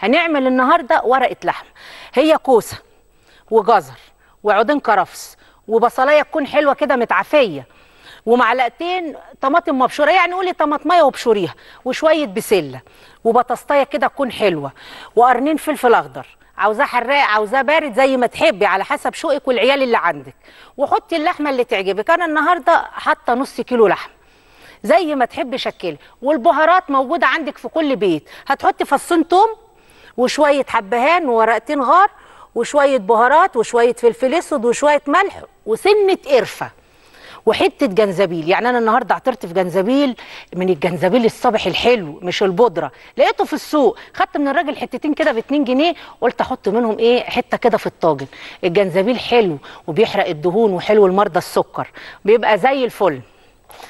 هنعمل النهارده ورقه لحم هي كوسه وجزر وعودين كرفس وبصلايه تكون حلوه كده متعافيه ومعلقتين طماطم مبشوره يعني قولي طماطميه وبشوريها وشويه بسله وبطاطايه كده تكون حلوه وقرنين فلفل اخضر عاوزاه حراق عاوزاه بارد زي ما تحبي على حسب شوقك والعيال اللي عندك وحطي اللحمه اللي تعجبك انا النهارده حاطه نص كيلو لحم زي ما تحبي شكلي والبهارات موجوده عندك في كل بيت هتحطي فصين توم وشويه حبهان وورقتين غار وشويه بهارات وشويه فلفل اسود وشويه ملح وسنه قرفه وحته جنزبيل يعني انا النهارده عطرت في جنزبيل من الجنزبيل الصبح الحلو مش البودره لقيته في السوق خدت من الراجل حتتين كده ب 2 جنيه قلت احط منهم ايه حته كده في الطاجن الجنزبيل حلو وبيحرق الدهون وحلو المرضى السكر بيبقى زي الفل